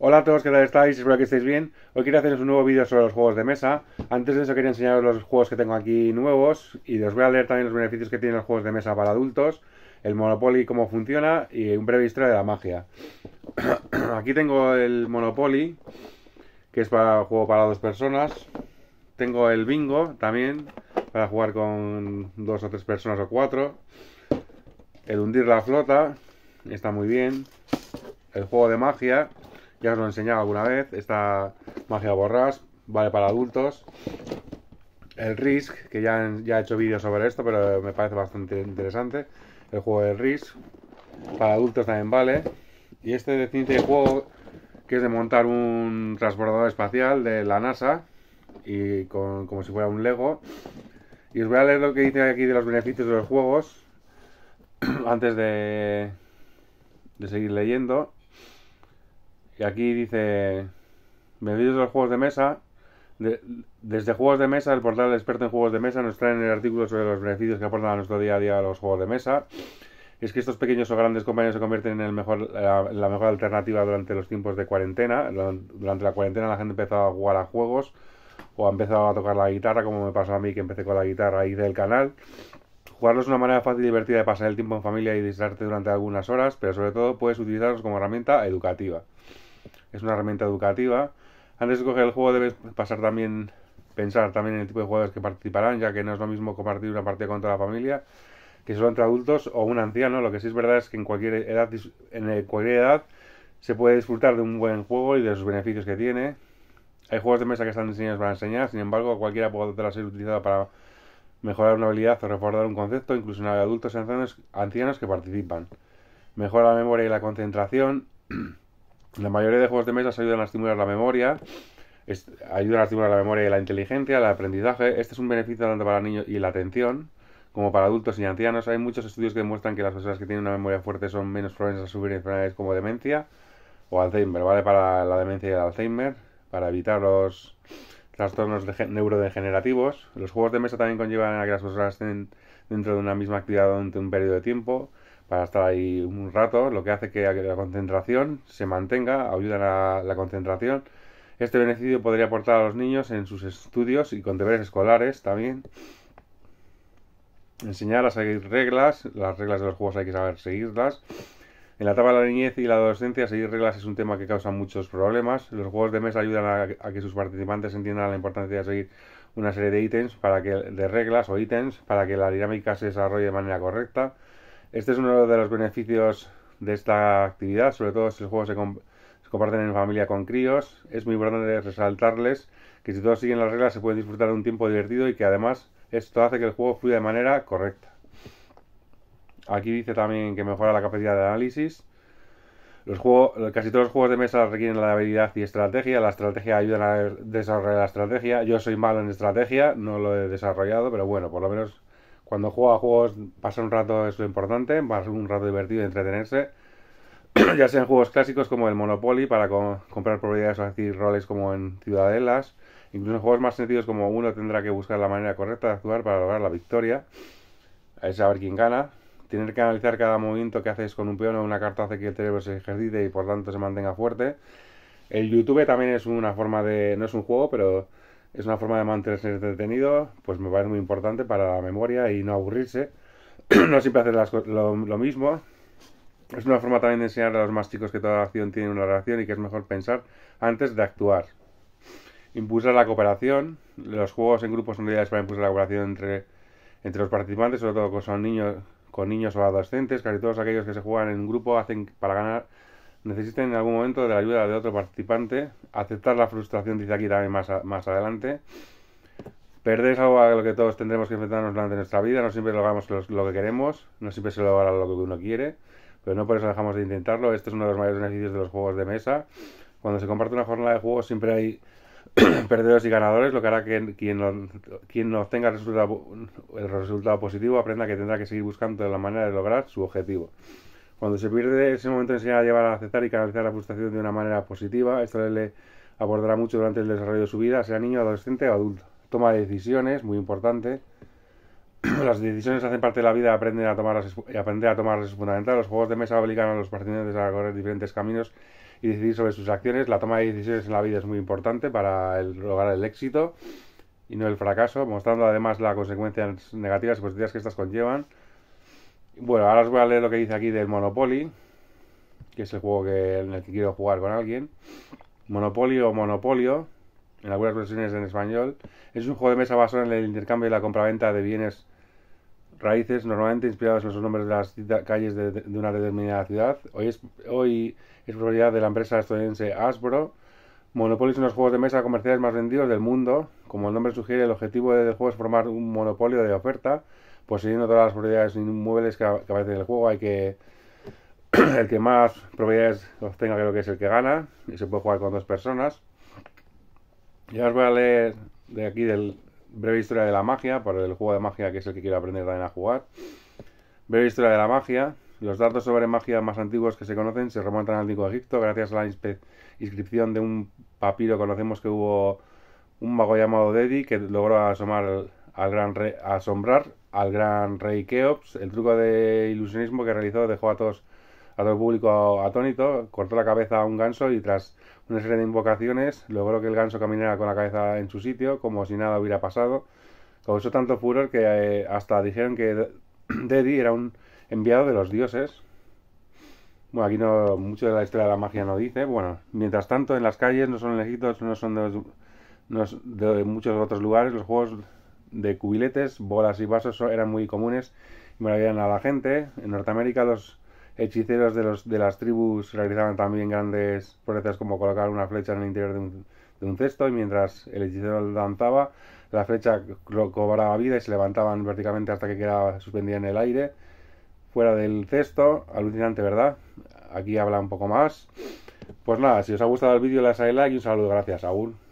Hola a todos, ¿qué tal estáis? Espero que estéis bien. Hoy quiero haceros un nuevo vídeo sobre los juegos de mesa. Antes de eso quería enseñaros los juegos que tengo aquí nuevos y os voy a leer también los beneficios que tienen los juegos de mesa para adultos, el Monopoly, cómo funciona y un breve historia de la magia. aquí tengo el Monopoly, que es para juego para dos personas. Tengo el Bingo también, para jugar con dos o tres personas o cuatro. El hundir la flota, está muy bien. El juego de magia, ya os lo he enseñado alguna vez, esta magia borras, vale para adultos. El Risk, que ya, ya he hecho vídeos sobre esto, pero me parece bastante interesante. El juego del Risk, para adultos también vale. Y este de ciencia juego, que es de montar un transbordador espacial de la NASA, y con, como si fuera un Lego. Y os voy a leer lo que dice aquí de los beneficios de los juegos, antes de, de seguir leyendo. Y aquí dice, bienvenidos a los juegos de mesa. desde Juegos de Mesa, el portal experto en juegos de mesa, nos traen el artículo sobre los beneficios que aportan a nuestro día a día los juegos de mesa. es que estos pequeños o grandes compañeros se convierten en eh, la, mejor alternativa durante los tiempos de cuarentena. Durante la cuarentena la gente empezó a jugar a juegos o ha empezado a tocar la guitarra, como me pasó a mí que empecé con la guitarra ahí del canal. Jugarlos es una manera fácil y divertida de pasar el tiempo en familia y distraerte durante algunas horas, pero sobre todo puedes utilizarlos como herramienta educativa es una herramienta educativa. Antes de coger el juego debes pasar también, pensar también en el tipo de jugadores que participarán, ya que no es lo mismo compartir una partida contra la familia que solo entre adultos o un anciano. Lo que sí es verdad es que en cualquier edad, en eh, edad se puede disfrutar de un buen juego y de sus beneficios que tiene. Hay juegos de mesa que están diseñados para enseñar, sin embargo, cualquiera puede ser utilizado para mejorar una habilidad o reforzar un concepto, incluso en adultos y ancianos que participan. Mejora la memoria y la concentración. La mayoría de juegos de mesa ayudan a estimular la memoria, ayudan a estimular la memoria y la inteligencia, el aprendizaje. Este es un beneficio tanto para niños y la atención como para adultos y ancianos. Hay muchos estudios que demuestran que las personas que tienen una memoria fuerte son menos propensas a sufrir enfermedades como demencia o Alzheimer, ¿vale? Para la demencia y el Alzheimer, para evitar los trastornos neurodegenerativos. Los juegos de mesa también conllevan a que las personas estén dentro de una misma actividad durante un periodo de tiempo para estar ahí un rato, lo que hace que la concentración se mantenga, ayuda a la, concentración. Este beneficio podría aportar a los niños en sus estudios y con deberes escolares también. Enseñar a seguir reglas, las reglas de los juegos hay que saber seguirlas. En la etapa de la niñez y la adolescencia, seguir reglas es un tema que causa muchos problemas. Los juegos de mesa ayudan a, que sus participantes entiendan la importancia de seguir una serie de ítems para que, de reglas o ítems para que la dinámica se desarrolle de manera correcta. Este es uno de los beneficios de esta actividad, sobre todo si los juegos se, comparten en familia con críos. Es muy importante resaltarles que si todos siguen las reglas se pueden disfrutar de un tiempo divertido y que además esto hace que el juego fluya de manera correcta. Aquí dice también que mejora la capacidad de análisis. Los juegos, casi todos los juegos de mesa requieren la habilidad y estrategia. La estrategia ayuda a desarrollar la estrategia. Yo soy malo en estrategia, no lo he desarrollado, pero bueno, por lo menos cuando juega a juegos, pasar un rato es lo importante, pasar un rato divertido y entretenerse. ya sea en juegos clásicos como el Monopoly para comprar propiedades o hacer roles como en Ciudadelas. Incluso en juegos más sencillos como uno tendrá que buscar la manera correcta de actuar para lograr la victoria. Es saber quién gana. Tener que analizar cada movimiento que haces con un peón o una carta hace que el cerebro se ejercite y por tanto se mantenga fuerte. El YouTube también es una forma de. no es un juego, pero es una forma de mantenerse entretenido, pues me parece muy importante para la memoria y no aburrirse. no siempre hacer las, lo, mismo. Es una forma también de enseñar a los más chicos que toda acción tiene una relación y que es mejor pensar antes de actuar. Impulsar la cooperación. Los juegos en grupos son ideales para impulsar la cooperación entre, entre los participantes, sobre todo con, niños, con niños o adolescentes. Casi todos aquellos que se juegan en grupo hacen para ganar necesiten en algún momento de la ayuda de otro participante, aceptar la frustración, dice aquí también más, más adelante. Perder es algo a lo que todos tendremos que enfrentarnos durante nuestra vida, no siempre logramos lo, que queremos, no siempre se logra lo que uno quiere, pero no por eso dejamos de intentarlo. Este es uno de los mayores beneficios de los juegos de mesa. Cuando se comparte una jornada de juegos siempre hay perdedores y ganadores, lo que hará que quien, no quien obtenga el resultado positivo aprenda que tendrá que seguir buscando la manera de lograr su objetivo. Cuando se pierde ese momento enseña a llevar a aceptar y canalizar la frustración de una manera positiva, esto le abordará mucho durante el desarrollo de su vida, sea niño, adolescente o adulto. Toma de decisiones, muy importante. las decisiones hacen parte de la vida, aprenden a tomarlas, aprender a tomar es fundamental. Los juegos de mesa obligan a los participantes a correr diferentes caminos y decidir sobre sus acciones. La toma de decisiones en la vida es muy importante para el, lograr el éxito y no el fracaso, mostrando además las consecuencias negativas y positivas que estas conllevan. Bueno, ahora os voy a leer lo que dice aquí del Monopoly, que es el juego que, en el que quiero jugar con alguien. Monopoly o Monopolio, en algunas versiones en español, es un juego de mesa basado en el intercambio y la compraventa de bienes raíces, normalmente inspirados en los nombres de las calles de, una determinada ciudad. Hoy es, propiedad de la empresa estadounidense Asbro Monopoly es uno de los juegos de mesa comerciales más vendidos del mundo. Como el nombre sugiere, el objetivo del juego es formar un monopolio de oferta poseyendo todas las propiedades inmuebles que, que aparecen en el juego. Hay que. el que más propiedades obtenga creo que es el que gana. Y se puede jugar con dos personas. Ya os voy a leer de aquí del breve historia de la magia, para el juego de magia que es el que quiero aprender también a jugar. Breve historia de la magia. Los datos sobre magia más antiguos que se conocen se remontan al Antiguo Egipto. Gracias a la inscripción de un papiro conocemos que hubo un mago llamado Dedi que logró asomar al gran rey, asombrar al gran rey Keops, el truco de ilusionismo que realizó dejó a todos a todo el público atónito, cortó la cabeza a un ganso y tras una serie de invocaciones logró que el ganso caminara con la cabeza en su sitio como si nada hubiera pasado. Causó tanto furor que eh, hasta dijeron que Deddy era un enviado de los dioses. Bueno, aquí no mucho de la historia de la magia no dice. Bueno, mientras tanto en las calles no son elegidos no son de, de muchos otros lugares los juegos de cubiletes, bolas y vasos eran muy comunes y maravillaban a la gente. En Norteamérica los hechiceros de, los, de las tribus realizaban también grandes proezas como colocar una flecha en el interior de un, cesto y mientras el hechicero danzaba, la flecha cobraba vida y se levantaban verticalmente hasta que quedaba suspendida en el aire, fuera del cesto. Alucinante, ¿verdad? Aquí habla un poco más. Pues nada, si os ha gustado el vídeo, le dais like y un saludo. Gracias, Saúl.